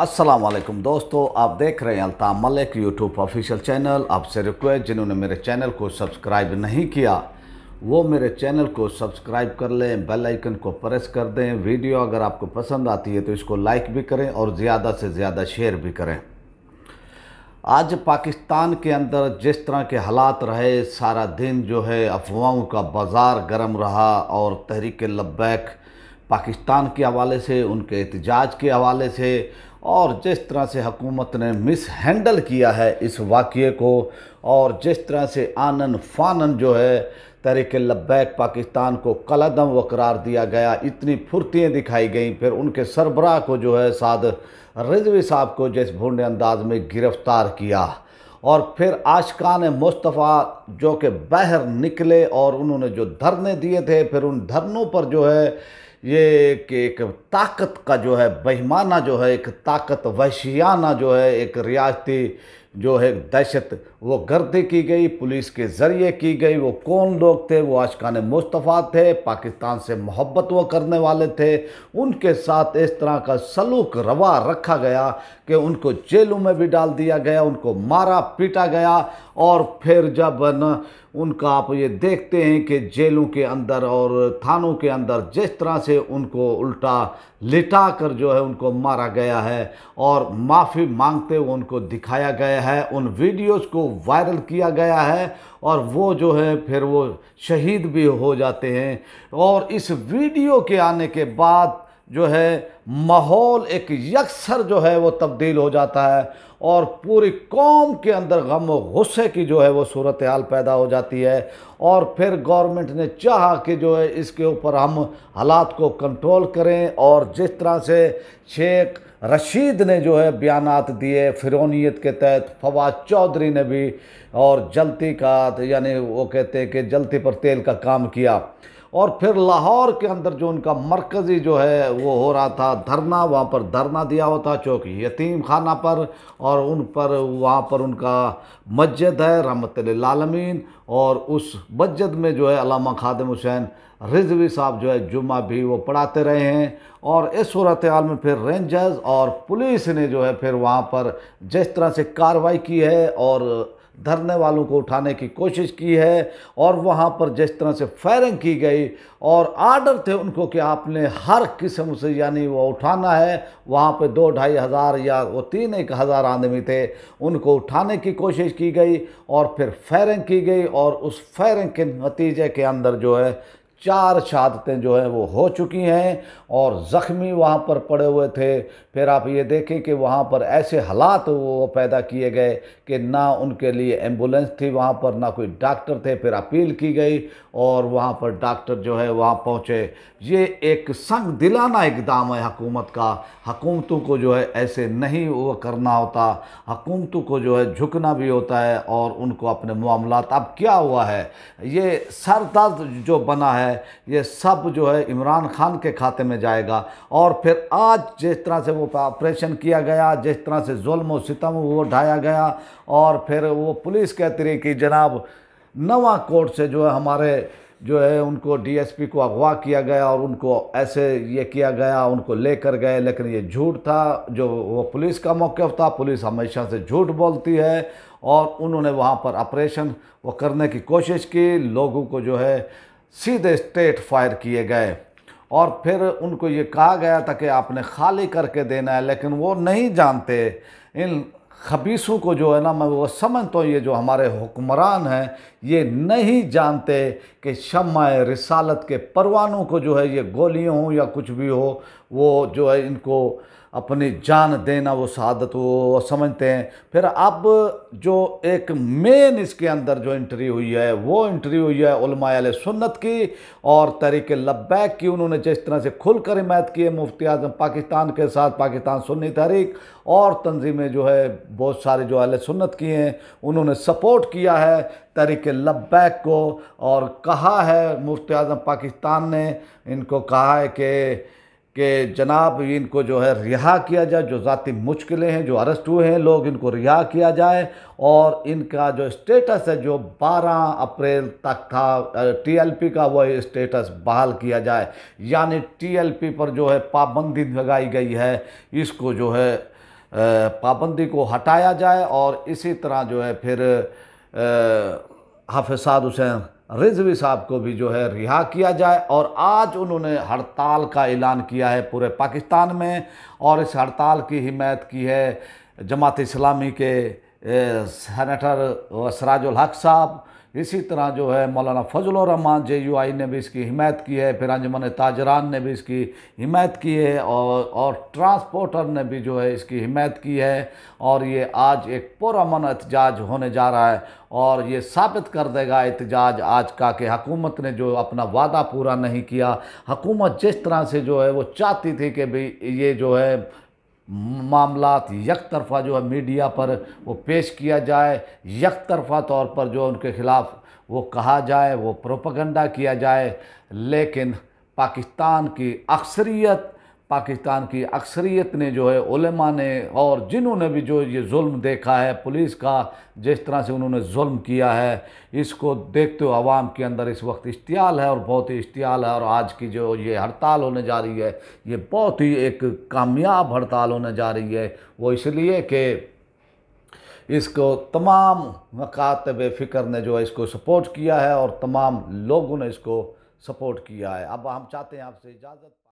असलम दोस्तों आप देख रहे हैं Altaf Malik YouTube official channel आपसे रिक्वेस्ट जिन्होंने मेरे चैनल को सब्सक्राइब नहीं किया वो मेरे चैनल को सब्सक्राइब कर लें बेल आइकन को प्रेस कर दें वीडियो अगर आपको पसंद आती है तो इसको लाइक भी करें और ज़्यादा से ज़्यादा शेयर भी करें आज पाकिस्तान के अंदर जिस तरह के हालात रहे सारा दिन जो है अफवाहों का बाज़ार गर्म रहा और तहरीक लब्बैक पाकिस्तान के हवाले से उनके एहतजाज के हवाले से और जिस तरह से हकूमत ने मिस हैंडल किया है इस वाक़े को और जिस तरह से आनन फानन जो है तरीके लब्बैक पाकिस्तान को कलदम व करार दिया गया इतनी फुर्तियाँ दिखाई गई फिर उनके सरबराह को जो है साद रिजवी साहब को जिस भूडे अंदाज में गिरफ़्तार किया और फिर आशकान मुस्तफ़ा जो कि बाहर निकले और उन्होंने जो धरने दिए थे फिर उन धरनों पर जो है ये एक, एक ताकत का जो है बहिमाना जो है एक ताकत वहशियाना जो है एक रियाती जो है दहशत वो गर्दी की गई पुलिस के ज़रिए की गई वो कौन लोग थे वो आशकान मुस्तफ़ा थे पाकिस्तान से मोहब्बत वो करने वाले थे उनके साथ इस तरह का सलूक रवा रखा गया कि उनको जेलों में भी डाल दिया गया उनको मारा पीटा गया और फिर जब न उनका आप ये देखते हैं कि जेलों के अंदर और थानों के अंदर जिस तरह से उनको उल्टा लिटा कर जो है उनको मारा गया है और माफ़ी मांगते हुए उनको दिखाया गया है उन वीडियोस को वायरल किया गया है और वो जो है फिर वो शहीद भी हो जाते हैं और इस वीडियो के आने के बाद जो है माहौल एक यकसर जो है वो तब्दील हो जाता है और पूरी कौम के अंदर गम गुस्से की जो है वो सूरत हाल पैदा हो जाती है और फिर गवर्नमेंट ने चाहा कि जो है इसके ऊपर हम हालात को कंट्रोल करें और जिस तरह से शेख रशीद ने जो है बयान दिए फिरौनीत के तहत फवाद चौधरी ने भी और जलती का यानी वो कहते हैं कि जलती पर तेल का काम किया और फिर लाहौर के अंदर जो उनका मरकज़ी जो है वो हो रहा था धरना वहाँ पर धरना दिया होता चौक यतीम खाना पर और उन पर वहाँ पर उनका मस्जिद है रहमत लालमीन और उस मस्जिद में जो है अलामा खादम हुसैन रिजवी साहब जो है जुमा भी वो पढ़ाते रहे हैं और इस सूरत हाल में फिर रेंजर्स और पुलिस ने जो है फिर वहाँ पर जिस तरह से कार्रवाई की है और धरने वालों को उठाने की कोशिश की है और वहाँ पर जिस तरह से फायरिंग की गई और आर्डर थे उनको कि आपने हर किस्म से यानी वो उठाना है वहाँ पे दो ढाई हज़ार या वो तीन एक हज़ार आदमी थे उनको उठाने की कोशिश की गई और फिर फायरिंग की गई और उस फायरिंग के नतीजे के अंदर जो है चार शहादतें जो हैं वो हो चुकी हैं और ज़ख्मी वहाँ पर पड़े हुए थे फिर आप ये देखें कि वहाँ पर ऐसे हालात वो पैदा किए गए कि ना उनके लिए एम्बुलेंस थी वहाँ पर ना कोई डॉक्टर थे फिर अपील की गई और वहाँ पर डॉक्टर जो है वहाँ पहुँचे ये एक संग दिलाना इकदाम है हकूमत का हकूमतों को जो है ऐसे नहीं वो करना होता हकूमतों को जो है झुकना भी होता है और उनको अपने मामला अब क्या हुआ है ये दर्द जो बना है है ये सब जो है इमरान खान के खाते में जाएगा और फिर आज जिस तरह से वो ऑपरेशन किया गया जिस तरह से जुल्म सितम वो ढाया गया और फिर वो पुलिस कहती रही कि जनाब नवा कोर्ट से जो है हमारे जो है उनको डीएसपी को अगवा किया गया और उनको ऐसे ये किया गया उनको लेकर गए लेकिन ये झूठ था जो वो पुलिस का मौक़ था पुलिस हमेशा से झूठ बोलती है और उन्होंने वहाँ पर ऑपरेशन वो करने की कोशिश की लोगों को जो है सीधे स्ट्रेट फायर किए गए और फिर उनको ये कहा गया था कि आपने खाली करके देना है लेकिन वो नहीं जानते इन खबीसों को जो है ना मैं वो समझता हूँ ये जो हमारे हुक्मरान हैं ये नहीं जानते कि शमाए रिसालत के परवानों को जो है ये गोलियों हो या कुछ भी हो वो जो है इनको अपनी जान देना वो शहादत वो समझते हैं फिर अब जो एक मेन इसके अंदर जो इंट्री हुई है वो इंट्री हुई है उलमाल सुन्नत की और तरीक लब्बैक की उन्होंने जिस तरह से खुलकर हिमायत की है मुफ्ती आजम पाकिस्तान के साथ पाकिस्तान सुन्नी तहरीक और तंजीमें जो है बहुत सारे जो अल सुन्नत की हैं उन्होंने सपोर्ट किया है तहरीक लब्बैक को और कहा है मुफ्ती आजम पाकिस्तान ने इनको कहा है कि कि जनाब इनको जो है रिहा किया जाए जो ज़ाती मुश्किलें हैं जो अरेस्ट हुए हैं लोग इनको रिहा किया जाए और इनका जो स्टेटस है जो 12 अप्रैल तक था टीएलपी का वह स्टेटस बहाल किया जाए यानी टीएलपी पर जो है पाबंदी लगाई गई है इसको जो है पाबंदी को हटाया जाए और इसी तरह जो है फिर हाफिसाद हुसैन रिजवी साहब को भी जो है रिहा किया जाए और आज उन्होंने हड़ताल का ऐलान किया है पूरे पाकिस्तान में और इस हड़ताल की हिमायत की है जमात इस्लामी के सेनेटर सराजुल हक साहब इसी तरह जो है मौलाना फजल रहमान जे यू आई ने भी इसकी हिमायत की है फिर अंजमन ताजरान ने भी इसकी हिमायत की है और और ट्रांसपोर्टर ने भी जो है इसकी हिमायत की है और ये आज एक पुरमन एहतजाज होने जा रहा है और ये साबित कर देगा एहतजाज आज का कि हकूमत ने जो अपना वादा पूरा नहीं किया हकूमत जिस तरह से जो है वो चाहती थी कि भाई ये जो है मामला यक तरफ़ा जो है मीडिया पर वो पेश किया जाए यक तरफ़ा तौर पर जो उनके ख़िलाफ़ वो कहा जाए वो प्रोपगंडा किया जाए लेकिन पाकिस्तान की अक्सरियत पाकिस्तान की अक्सरियत ने जो है उलमा ने और जिन्होंने भी जो ये जुल्म देखा है पुलिस का जिस तरह से उन्होंने जुल्म किया है इसको देखते हुए आवाम के अंदर इस वक्त इश्तियाल है और बहुत ही इश्तियाल है और आज की जो ये हड़ताल होने जा रही है ये बहुत ही एक कामयाब हड़ताल होने जा रही है वो इसलिए कि इसको तमाम मकातब फ़िक्र ने जो है इसको सपोर्ट किया है और तमाम लोगों ने इसको सपोर्ट किया है अब हम चाहते हैं आपसे इजाज़त